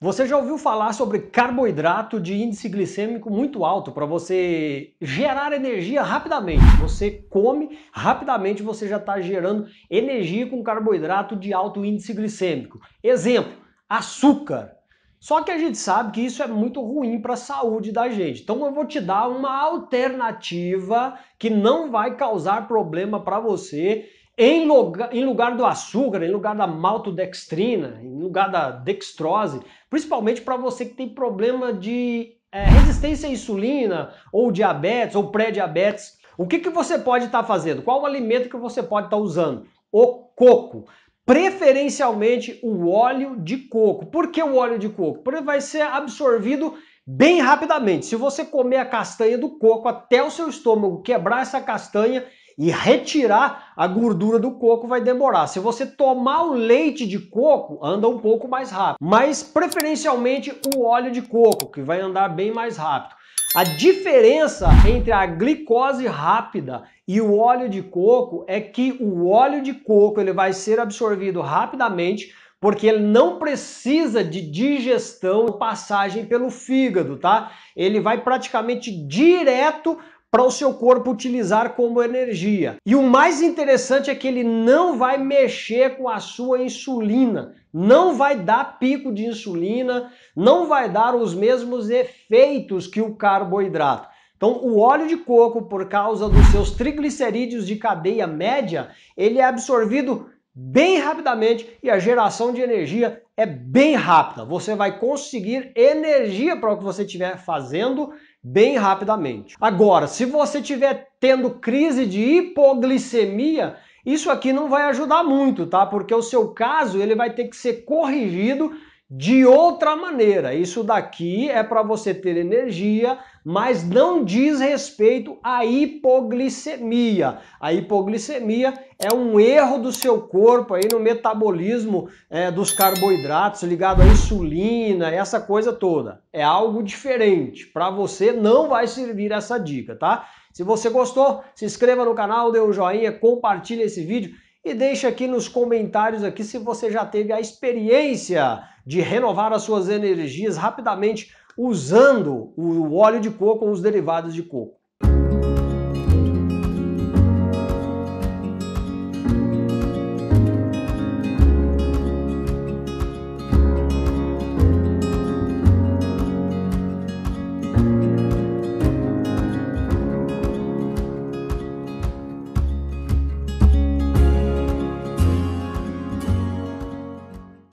Você já ouviu falar sobre carboidrato de índice glicêmico muito alto para você gerar energia rapidamente? Você come rapidamente, você já está gerando energia com carboidrato de alto índice glicêmico. Exemplo: açúcar. Só que a gente sabe que isso é muito ruim para a saúde da gente. Então eu vou te dar uma alternativa que não vai causar problema para você em lugar, em lugar do açúcar, em lugar da maltodextrina, em lugar da dextrose, principalmente para você que tem problema de é, resistência à insulina, ou diabetes, ou pré-diabetes, o que, que você pode estar tá fazendo? Qual o alimento que você pode estar tá usando? O coco preferencialmente o óleo de coco. Por que o óleo de coco? Porque vai ser absorvido bem rapidamente. Se você comer a castanha do coco até o seu estômago quebrar essa castanha, e retirar a gordura do coco vai demorar. Se você tomar o leite de coco, anda um pouco mais rápido. Mas preferencialmente o óleo de coco, que vai andar bem mais rápido. A diferença entre a glicose rápida e o óleo de coco é que o óleo de coco ele vai ser absorvido rapidamente porque ele não precisa de digestão, passagem pelo fígado, tá? Ele vai praticamente direto para o seu corpo utilizar como energia. E o mais interessante é que ele não vai mexer com a sua insulina, não vai dar pico de insulina, não vai dar os mesmos efeitos que o carboidrato. Então, o óleo de coco, por causa dos seus triglicerídeos de cadeia média, ele é absorvido bem rapidamente e a geração de energia é bem rápida. Você vai conseguir energia para o que você estiver fazendo bem rapidamente. Agora, se você tiver tendo crise de hipoglicemia, isso aqui não vai ajudar muito, tá? Porque o seu caso ele vai ter que ser corrigido de outra maneira. Isso daqui é para você ter energia, mas não diz respeito à hipoglicemia. A hipoglicemia é um erro do seu corpo aí no metabolismo é, dos carboidratos ligado à insulina, essa coisa toda. É algo diferente. Para você não vai servir essa dica, tá? Se você gostou, se inscreva no canal, dê um joinha, compartilhe esse vídeo e deixe aqui nos comentários aqui se você já teve a experiência de renovar as suas energias rapidamente usando o óleo de coco ou os derivados de coco.